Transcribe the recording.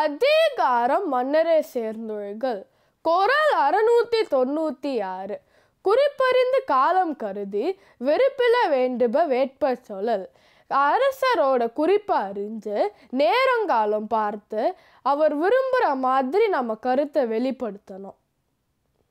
அதிகாரம் மன்னரே சேர்ந்தொழுகள் குரல் அறுநூத்தி தொண்ணூற்றி ஆறு குறிப்பறிந்து காலம் கருதி வெறுப்பில வேண்டுப வேட்ப சொல்லல் அரசரோட குறிப்பை அறிஞ்சு நேரங்காலம் பார்த்து அவர் விரும்புகிற மாதிரி நம்ம கருத்தை வெளிப்படுத்தணும்